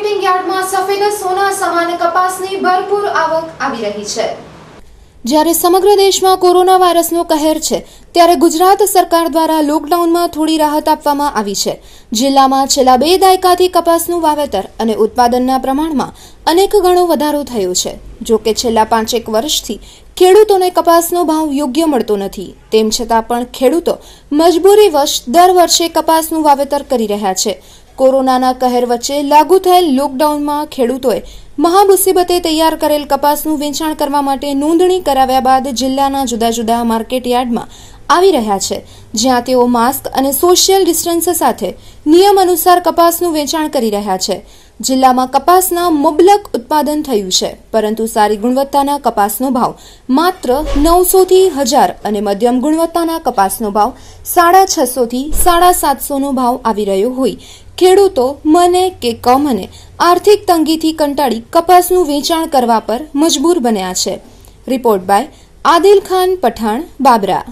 marketing યાર્ડમાં સફેદ સોના સમાન કપાસની ભરપૂર આવક આવી રહી છે જ્યારે સમગ્ર દેશમાં કોરોના વાયરસનો કહેર છે ત્યારે ગુજરાત સરકાર દ્વારા લોકડાઉનમાં થોડી રાહત આપવામાં આવી છે જિલ્લામાં છેલ્લા બે દાયકાથી કપાસનું વાવેતર અને ઉત્પાદનના પ્રમાણમાં અનેક ગણો વધારો થયો છે જો કે છેલ્લા પાંચેક વર્ષથી ખેડૂતોને કપાસનો ભાવ યોગ્ય મળતો નથી તેમ છતાં પણ ખેડૂતો મજબૂરીવશ દર વર્ષે કપાસનું વાવેતર કરી રહ્યા છે કોરોનાના કહેર વચ્ચે લાગુ થયેલ લોકડાઉનમાં ખેડૂતોએ મહામુસીબતે તૈયાર કરેલ કપાસનું વેચાણ કરવા માટે નોંધણી કરાવ્યા બાદ જિલ્લાના જુદા જુદા માર્કેટયાર્ડમાં આવી રહ્યા છે જ્યાં તેઓ માસ્ક અને સોશિયલ ડિસ્ટન્સ સાથે નિયમ અનુસાર કપાસનું વેચાણ કરી રહ્યા છે જિલ્લામાં કપાસના મબલક ઉત્પાદન થયું છે પરંતુ સારી ગુણવત્તાના કપાસનો ભાવ માત્ર નવસોથી હજાર અને મધ્યમ ગુણવત્તાના કપાસનો ભાવ સાડા છસોથી સાડા સાતસોનો ભાવ આવી રહ્યો હોય ખેડૂતો મને કે કમને આર્થિક તંગીથી કંટાળી કપાસનું વેચાણ કરવા પર મજબૂર બન્યા છે રિપોર્ટ બાય આદિલ ખાન પઠાણ બાબરા